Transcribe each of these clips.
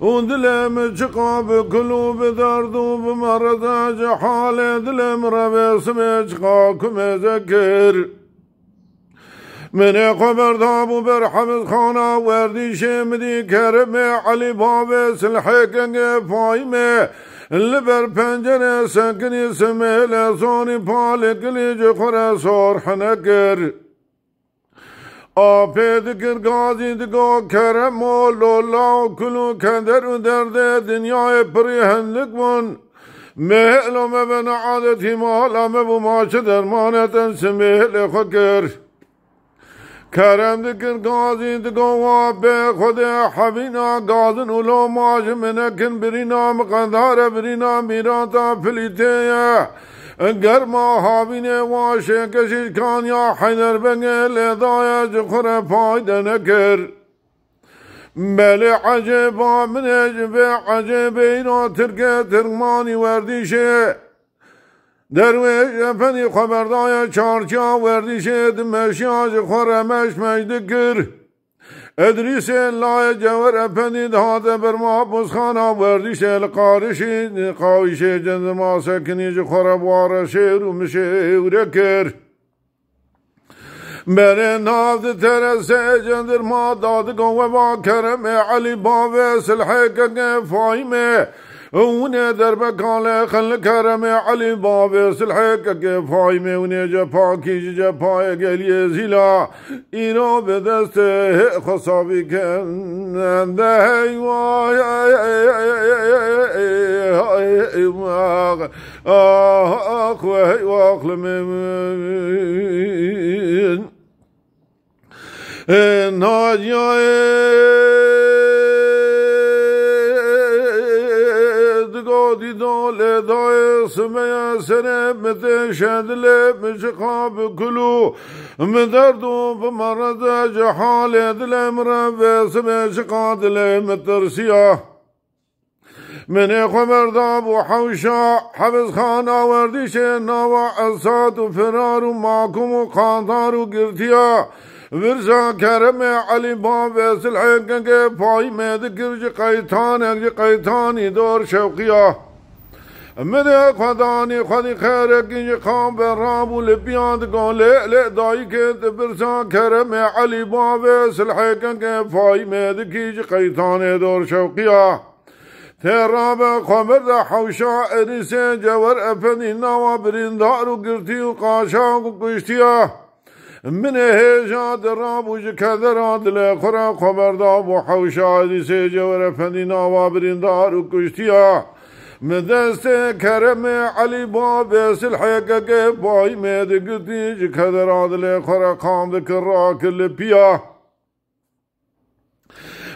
ودلم جقاب قلوب درد وبمرض جحال دلم ربي اسمي جقاكم ذكر منه خبردا بو بر حمد خانا وردی شمدی کرم علی باب سلحه کنگ فایمه لبر پنجره سکنی سمیل زانی پالکلی جخور سار حنکر آفید کر گازی دگا کرم و لولا و کلو کندر و درده دنیای پری هندک بون مهل و مبن عادتی مالا مبو ماشه درمانتن سمیل خکر کرم دکن گازی دگو و به خود حبینا گازن اولو ماش منکن برینا مقدار برینا میراتا فلیته گر ما حابین واشه کشیش کان یا حیدر بگه لیدایا جخور پایده نکر بله عجبا منش به عجب اینا ترکه ترمانی وردیشه Derviş efendi haberdaya çarça verdi şed meşaz khoremeş mecdikir. Edris lay cever efendi dahate bir mahpus khana verdi şel karışi kavişe cendma sekinici khorebara şehir müşevrekir. میرے ناز تیرے سے جندر ماں داد گو با کرم علی باوے در بكال خل کرم علي باب سلحك كفاي مي ونجا باكي جا باي قال زلا إنو بدست خصابي كان دهي واي آخ وهي واخ لمن ناجيه دال دای سمیا سر مت شدل مشقاب کلو مدرد و بمرد جحال دل مرب سمیا شقادل مترسیه من خبرداب و حوشا حبس خان آوردیش نوا اساد و فرار و ماکم و قاندار و گرتیا Virza kerem Ali ba ve silhe genge pay med girci kaytan ekci kaytani dor şevkiya. Mede khadani khadi khere ginci kan ve rabu le biyad gale le dayi ke birza kerem Ali ba ve silhe genge pay med girci kaytani dor şevkiya. Terab kamer da havşa erise cever efendi nava birindaru girtiyu kaşa kuştiya. من هجاد رابوج کدراد لخورا خبردا بو حوش عزیز جور افندی نوابرین دارو کشتیا مدست کرم علی با بیسل حقق بای مید گدیج کدراد لخورا قامد کرا کل پیا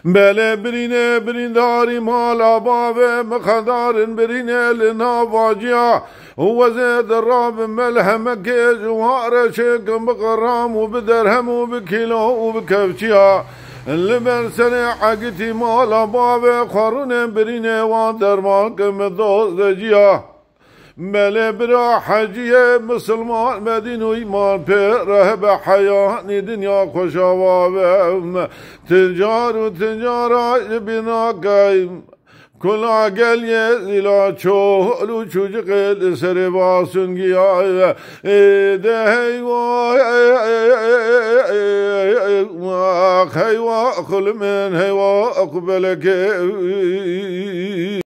بلا برينا برين داري مال عبابه مخدار برينا لنا باجيا هو زيد الراب ملها مكيج وهارشك بغرام وبدرهم وبكيلو وبكبشيا لبر سنة حقتي مال عبابه خرون برينا وان درماك مدوز دجيا مل برا حجیه مسلمان مدین ويمان ایمان پر حياني به حیان دنیا خوش تجار و تجارای بنا قیم كل عقل يلا شو لو شوجق سر باسن جيا ده هوا هوا خل من هوا اقبلك